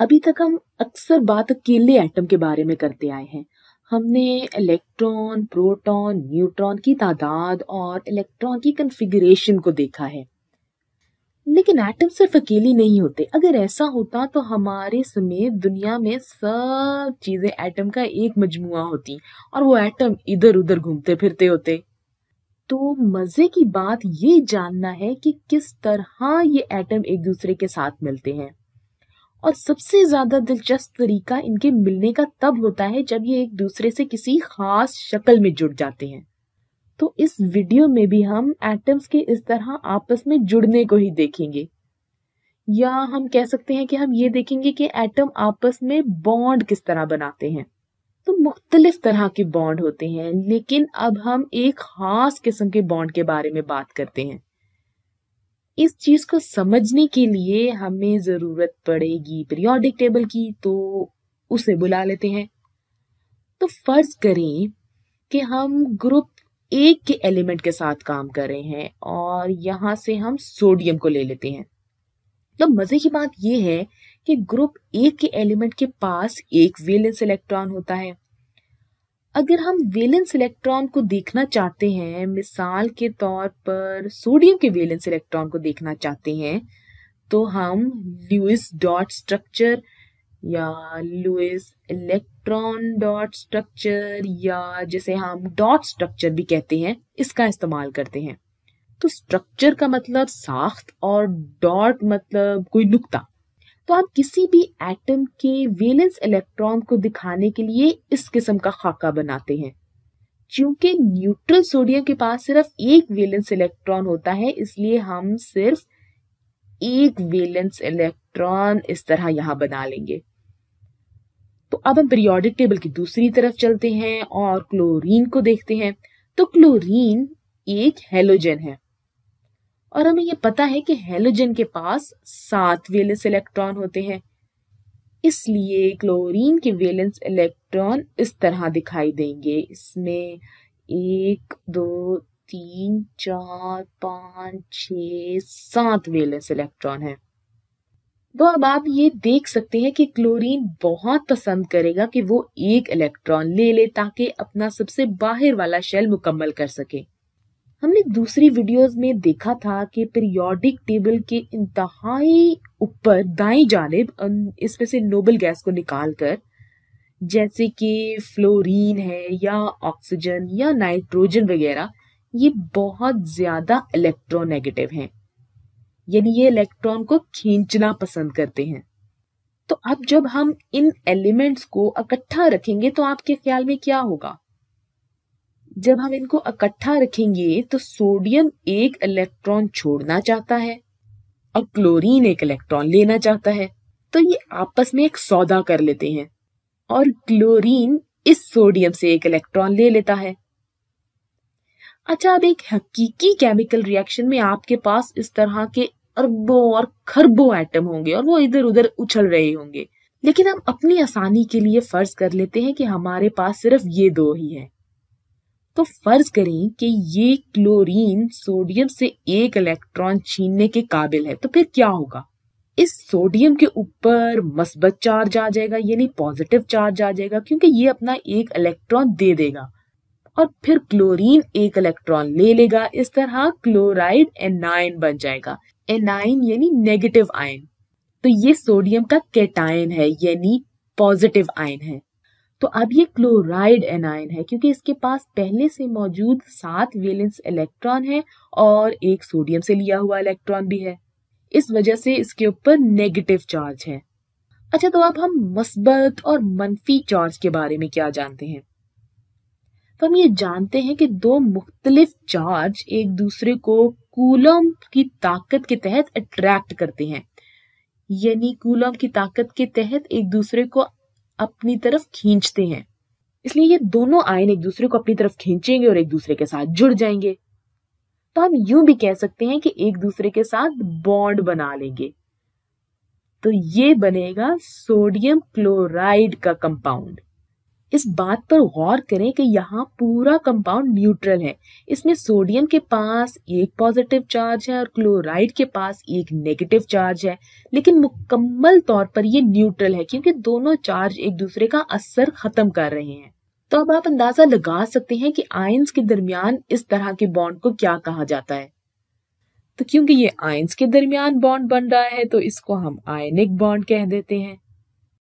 अभी तक हम अक्सर बात अकेले एटम के बारे में करते आए हैं हमने इलेक्ट्रॉन प्रोटॉन न्यूट्रॉन की तादाद और इलेक्ट्रॉन की कन्फिग्रेशन को देखा है लेकिन एटम सिर्फ अकेले नहीं होते अगर ऐसा होता तो हमारे समेत दुनिया में सब चीजें एटम का एक मजमुआ होती और वो एटम इधर उधर घूमते फिरते होते तो मजे की बात ये जानना है कि किस तरह ये एटम एक दूसरे के साथ मिलते हैं और सबसे ज्यादा दिलचस्प तरीका इनके मिलने का तब होता है जब ये एक दूसरे से किसी खास शक्ल में जुड़ जाते हैं तो इस वीडियो में भी हम एटम्स के इस तरह आपस में जुड़ने को ही देखेंगे या हम कह सकते हैं कि हम ये देखेंगे कि एटम आपस में बॉन्ड किस तरह बनाते हैं तो मुख्तलिफ तरह के बॉन्ड होते हैं लेकिन अब हम एक खास किस्म के बॉन्ड के बारे में बात करते हैं इस चीज को समझने के लिए हमें जरूरत पड़ेगी पीरियोडिक टेबल की तो उसे बुला लेते हैं तो फर्ज करें कि हम ग्रुप एक के एलिमेंट के साथ काम कर रहे हैं और यहाँ से हम सोडियम को ले लेते हैं तो मतलब मजे की बात यह है कि ग्रुप एक के एलिमेंट के पास एक वेलेंस इलेक्ट्रॉन होता है अगर हम वेलेंस इलेक्ट्रॉन को देखना चाहते हैं मिसाल के तौर पर सोडियम के वेलेंस इलेक्ट्रॉन को देखना चाहते हैं तो हम लुइस डॉट स्ट्रक्चर या लुइस इलेक्ट्रॉन डॉट स्ट्रक्चर या जिसे हम डॉट स्ट्रक्चर भी कहते हैं इसका इस्तेमाल करते हैं तो स्ट्रक्चर का मतलब साख्त और डॉट मतलब कोई नुकता तो आप किसी भी एटम के वेलेंस इलेक्ट्रॉन को दिखाने के लिए इस किस्म का खाका बनाते हैं चूंकि न्यूट्रल सोडियम के पास सिर्फ एक वेलेंस इलेक्ट्रॉन होता है इसलिए हम सिर्फ एक वेलेंस इलेक्ट्रॉन इस तरह यहां बना लेंगे तो अब हम पीरियोडिक टेबल की दूसरी तरफ चलते हैं और क्लोरीन को देखते हैं तो क्लोरीन एक हेलोजन है और हमें यह पता है कि हेलोजन के पास सात वेलेंस इलेक्ट्रॉन होते हैं इसलिए क्लोरीन के वेलेंस इलेक्ट्रॉन इस तरह दिखाई देंगे इसमें एक दो तीन चार पाँच छ सात वेलेंस इलेक्ट्रॉन है तो अब आप ये देख सकते हैं कि क्लोरीन बहुत पसंद करेगा कि वो एक इलेक्ट्रॉन ले ले ताकि अपना सबसे बाहर वाला शेल मुकम्मल कर सके हमने दूसरी वीडियोस में देखा था कि पीरियोडिक टेबल के इंतहाई ऊपर दाई जानब इसमें से नोबल गैस को निकाल कर जैसे कि फ्लोरीन है या ऑक्सीजन या नाइट्रोजन वगैरह ये बहुत ज्यादा इलेक्ट्रोनेगेटिव हैं यानी ये इलेक्ट्रॉन को खींचना पसंद करते हैं तो अब जब हम इन एलिमेंट्स को इकट्ठा रखेंगे तो आपके ख्याल में क्या होगा जब हम इनको इकट्ठा रखेंगे तो सोडियम एक इलेक्ट्रॉन छोड़ना चाहता है और क्लोरीन एक इलेक्ट्रॉन लेना चाहता है तो ये आपस में एक सौदा कर लेते हैं और क्लोरीन इस सोडियम से एक इलेक्ट्रॉन ले लेता है अच्छा अब एक हकीकी केमिकल रिएक्शन में आपके पास इस तरह के अरबों और खरबों एटम होंगे और वो इधर उधर उछल रहे होंगे लेकिन हम अपनी आसानी के लिए फर्ज कर लेते हैं कि हमारे पास सिर्फ ये दो ही हैं तो फर्ज करें कि ये क्लोरीन सोडियम से एक इलेक्ट्रॉन छीनने के काबिल है तो फिर क्या होगा इस सोडियम के ऊपर मस्बत चार्ज आ जाएगा यानी पॉजिटिव चार्ज आ जाएगा क्योंकि ये अपना एक इलेक्ट्रॉन दे देगा और फिर क्लोरीन एक इलेक्ट्रॉन ले लेगा इस तरह क्लोराइड एनाइन बन जाएगा एनाइन यानी नेगेटिव आयन तो ये सोडियम का कैटाइन है यानी पॉजिटिव आयन है तो अब ये क्लोराइड एनायन है क्योंकि इसके पास पहले से मौजूद सात वेलेंस इलेक्ट्रॉन है और एक सोडियम से लिया हुआ इलेक्ट्रॉन भी है इस वजह से इसके ऊपर नेगेटिव चार्ज है अच्छा तो अब हम मस्बत और मनफी चार्ज के बारे में क्या जानते हैं तो हम ये जानते हैं कि दो मुख्तलिफ चार्ज एक दूसरे को कूलम की ताकत के तहत अट्रैक्ट करते हैं यानी कूलम की ताकत के तहत एक दूसरे को अपनी तरफ खींचते हैं इसलिए ये दोनों आयन एक दूसरे को अपनी तरफ खींचेंगे और एक दूसरे के साथ जुड़ जाएंगे तो आप यूं भी कह सकते हैं कि एक दूसरे के साथ बॉन्ड बना लेंगे तो ये बनेगा सोडियम क्लोराइड का कंपाउंड इस बात पर गौर करें कि यहाँ पूरा कंपाउंड न्यूट्रल है इसमें सोडियम के पास एक पॉजिटिव चार्ज है और क्लोराइड के पास एक नेगेटिव चार्ज है लेकिन मुकम्मल तौर पर ये न्यूट्रल है क्योंकि दोनों चार्ज एक दूसरे का असर खत्म कर रहे हैं तो अब आप अंदाजा लगा सकते हैं कि आयंस के दरमियान इस तरह के बॉन्ड को क्या कहा जाता है तो क्योंकि ये आयंस के दरमियान बॉन्ड बन रहा है तो इसको हम आयनिक बॉन्ड कह देते हैं